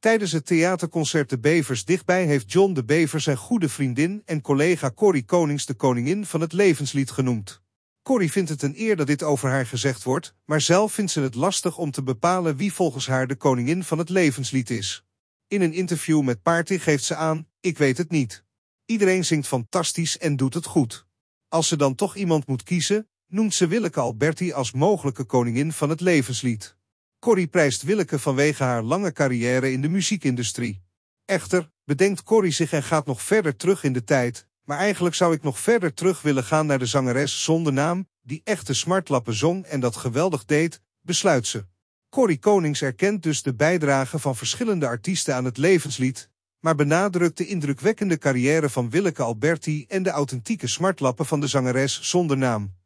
Tijdens het theaterconcert De Bevers dichtbij heeft John de Bever zijn goede vriendin en collega Corrie Konings de koningin van het levenslied genoemd. Corrie vindt het een eer dat dit over haar gezegd wordt, maar zelf vindt ze het lastig om te bepalen wie volgens haar de koningin van het levenslied is. In een interview met Paarty geeft ze aan, ik weet het niet. Iedereen zingt fantastisch en doet het goed. Als ze dan toch iemand moet kiezen, noemt ze Willeke Alberti als mogelijke koningin van het levenslied. Corrie prijst Willeke vanwege haar lange carrière in de muziekindustrie. Echter, bedenkt Corrie zich en gaat nog verder terug in de tijd, maar eigenlijk zou ik nog verder terug willen gaan naar de zangeres zonder naam, die echte smartlappen zong en dat geweldig deed, besluit ze. Corrie Konings erkent dus de bijdrage van verschillende artiesten aan het levenslied, maar benadrukt de indrukwekkende carrière van Willeke Alberti en de authentieke smartlappen van de zangeres zonder naam.